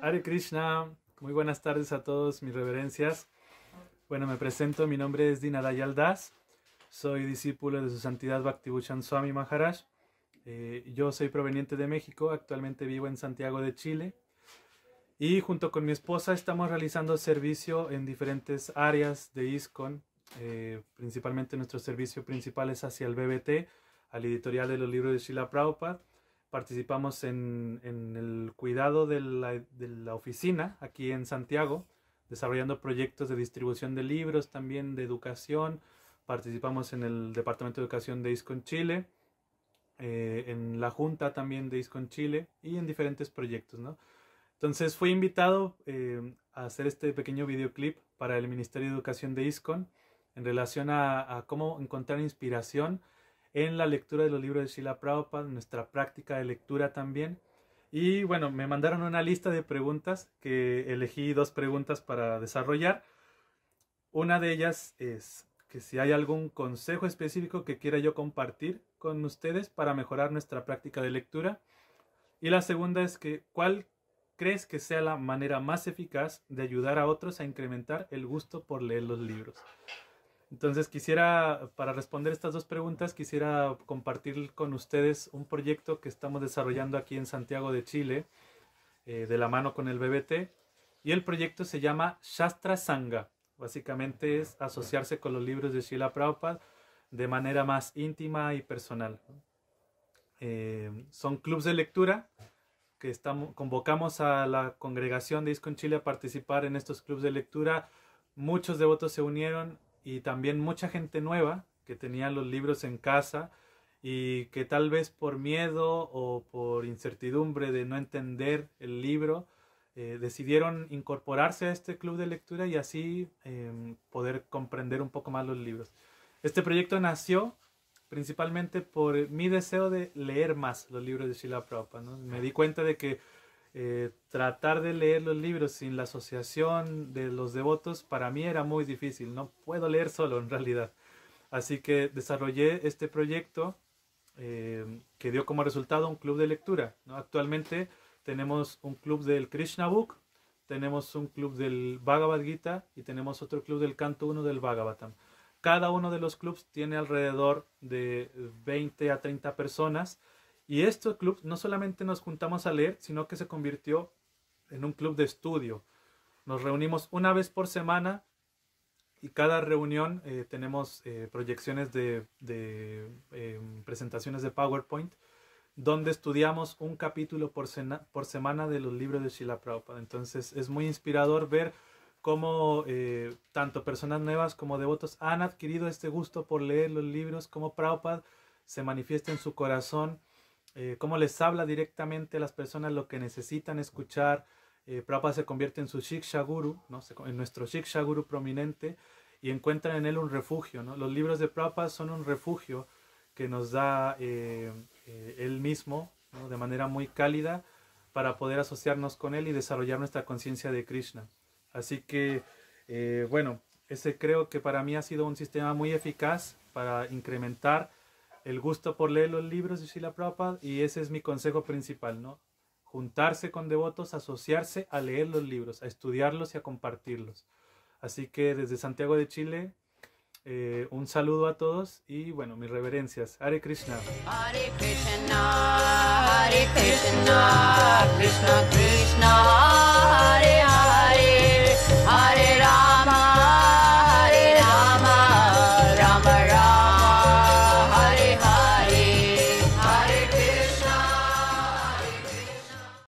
Hare Krishna, muy buenas tardes a todos, mis reverencias. Bueno, me presento, mi nombre es Dinadayal Das, soy discípulo de su santidad Bhaktivushan Swami Maharaj. Eh, yo soy proveniente de México, actualmente vivo en Santiago de Chile y junto con mi esposa estamos realizando servicio en diferentes áreas de ISCON. Eh, principalmente nuestro servicio principal es hacia el BBT, al editorial de los libros de Sheila Prabhupada. Participamos en, el cuidado de la, oficina aquí en Santiago, desarrollando proyectos de distribución de libros, también de educación. Participamos en el Departamento de Educación de ISCON Chile, eh, en la Junta también de ISCON Chile y en diferentes proyectos, ¿no? Entonces fui invitado eh, a hacer este pequeño videoclip para el Ministerio de Educación de ISCON en relación a, a cómo encontrar inspiración en la lectura de los libros de Sheila Prabhupada, nuestra práctica de lectura también. Y bueno, me mandaron una lista de preguntas que elegí dos preguntas para desarrollar. Una de ellas es que si hay algún consejo específico que quiera yo compartir con ustedes para mejorar nuestra práctica de lectura. Y la segunda es que cuál crees que sea la manera más eficaz de ayudar a otros a incrementar el gusto por leer los libros? Entonces quisiera, para responder estas dos preguntas, quisiera compartir con ustedes un proyecto que estamos desarrollando aquí en Santiago de Chile, eh, de la mano con el BBT, y el proyecto se llama Shastra Sangha. Básicamente es asociarse con los libros de Sheila Prabhupada de manera más íntima y personal. Eh, son clubs de lectura que convocamos a la congregación de Disco en Chile a participar en estos clubes de lectura. Muchos devotos se unieron y también mucha gente nueva que tenía los libros en casa y que tal vez por miedo o por incertidumbre de no entender el libro, eh, decidieron incorporarse a este club de lectura y así em, poder comprender un poco más los libros. Este proyecto nació principalmente por eh, mi deseo de leer más los libros de Srila Prabhupada. Me di cuenta de que eh, tratar de leer los libros sin la asociación de los devotos para mí era muy difícil. No puedo leer solo en realidad. Así que desarrollé este proyecto eh, que dio como resultado un club de lectura. Actualmente tenemos un club del Krishna Book, tenemos un club del Bhagavad Gita y tenemos otro club del Canto 1 del Bhagavatam. Cada uno de los clubes tiene alrededor de 20 a 30 personas y estos clubes no solamente nos juntamos a leer, sino que se convirtió en un club de estudio. Nos reunimos una vez por semana y cada reunión eh, tenemos eh, proyecciones de, em, presentaciones de PowerPoint donde estudiamos un capítulo por, por semana de los libros de Sheila Prabhupada. Entonces es muy inspirador ver cómo eh, tanto personas nuevas como devotos han adquirido este gusto por leer los libros, cómo Prabhupada se manifiesta en su corazón, eh, cómo les habla directamente a las personas lo que necesitan escuchar. Eh, Prabhupada se convierte en su Shiksha Guru, en nuestro Shiksha Guru prominente, y encuentran en él un refugio. Los libros de Prabhupada son un refugio que nos da eh, él mismo de manera muy cálida para poder asociarnos con él y desarrollar nuestra conciencia de Krishna. Así que, eh, bueno, ese creo que para mí ha sido un sistema muy eficaz para incrementar el gusto por leer los libros de Srila Prabhupada y ese es mi consejo principal, ¿no? Juntarse con devotos, asociarse a leer los libros, a estudiarlos y a compartirlos. Así que desde Santiago de Chile, eh, un saludo a todos y bueno, mis reverencias. Hare Krishna. Hare Krishna, Krishna Krishna.